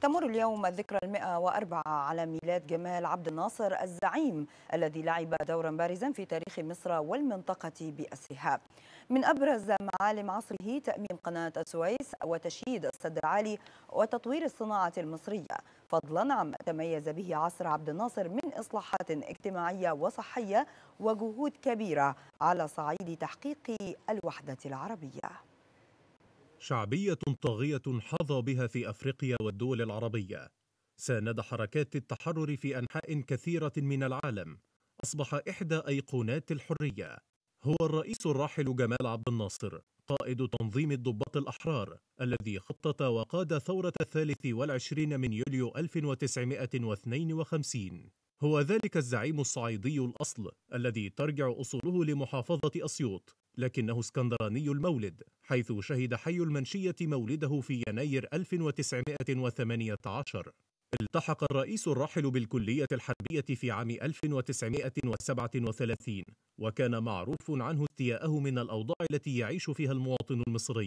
تمر اليوم الذكرى المئة وأربعة على ميلاد جمال عبد الناصر الزعيم الذي لعب دورا بارزا في تاريخ مصر والمنطقة بأسرها من أبرز معالم عصره تأميم قناة السويس وتشييد السد العالي وتطوير الصناعة المصرية فضلا عما تميز به عصر عبد الناصر من إصلاحات اجتماعية وصحية وجهود كبيرة على صعيد تحقيق الوحدة العربية شعبية طاغية حظى بها في أفريقيا والدول العربية ساند حركات التحرر في أنحاء كثيرة من العالم أصبح إحدى أيقونات الحرية هو الرئيس الراحل جمال عبد الناصر قائد تنظيم الضباط الأحرار الذي خطط وقاد ثورة الثالث والعشرين من يوليو 1952 هو ذلك الزعيم الصعيدي الأصل الذي ترجع أصوله لمحافظة أسيوط لكنه اسكندراني المولد حيث شهد حي المنشية مولده في يناير 1918 التحق الرئيس الراحل بالكلية الحربية في عام 1937 وكان معروف عنه استياءه من الأوضاع التي يعيش فيها المواطن المصري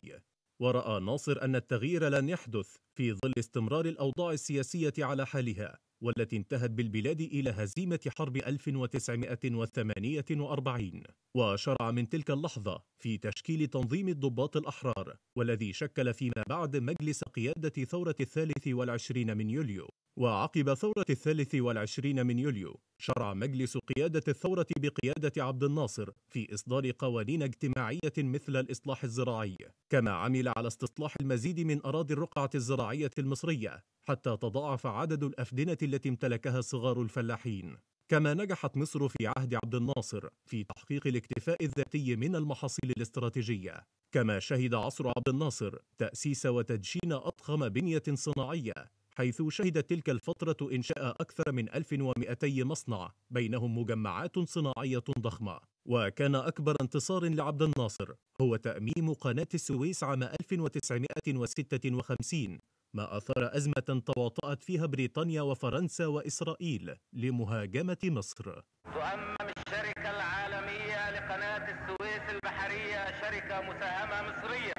ورأى ناصر أن التغيير لن يحدث في ظل استمرار الأوضاع السياسية على حالها والتي انتهت بالبلاد إلى هزيمة حرب 1948 وشرع من تلك اللحظة في تشكيل تنظيم الضباط الأحرار والذي شكل فيما بعد مجلس قيادة ثورة الثالث والعشرين من يوليو وعقب ثورة الثالث والعشرين من يوليو شرع مجلس قيادة الثورة بقيادة عبد الناصر في إصدار قوانين اجتماعية مثل الإصلاح الزراعي كما عمل على استصلاح المزيد من أراضي الرقعة الزراعية المصرية حتى تضاعف عدد الأفدنة التي امتلكها صغار الفلاحين كما نجحت مصر في عهد عبد الناصر في تحقيق الاكتفاء الذاتي من المحاصيل الاستراتيجية كما شهد عصر عبد الناصر تأسيس وتدشين أضخم بنية صناعية حيث شهدت تلك الفترة إنشاء أكثر من 1200 مصنع بينهم مجمعات صناعية ضخمة وكان أكبر انتصار لعبد الناصر هو تأميم قناة السويس عام 1956 ما أثار أزمة تواطأت فيها بريطانيا وفرنسا وإسرائيل لمهاجمة مصر تؤمم الشركة العالمية لقناة السويس البحرية شركة مساهمة مصرية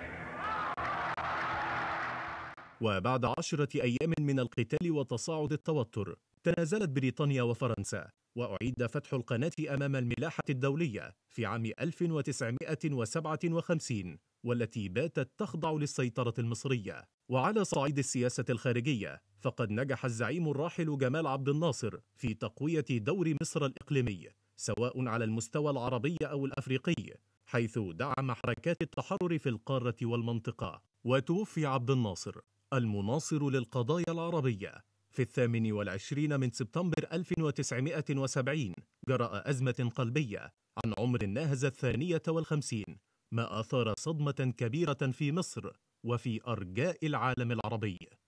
وبعد عشرة أيام من القتال وتصاعد التوتر تنازلت بريطانيا وفرنسا وأعيد فتح القناة أمام الملاحة الدولية في عام 1957 والتي باتت تخضع للسيطرة المصرية وعلى صعيد السياسة الخارجية فقد نجح الزعيم الراحل جمال عبد الناصر في تقوية دور مصر الإقليمي سواء على المستوى العربي أو الأفريقي حيث دعم حركات التحرر في القارة والمنطقة وتوفي عبد الناصر المناصر للقضايا العربية في الثامن والعشرين من سبتمبر 1970 جراء أزمة قلبية عن عمر ناهز الثانية والخمسين ما أثار صدمة كبيرة في مصر وفي أرجاء العالم العربي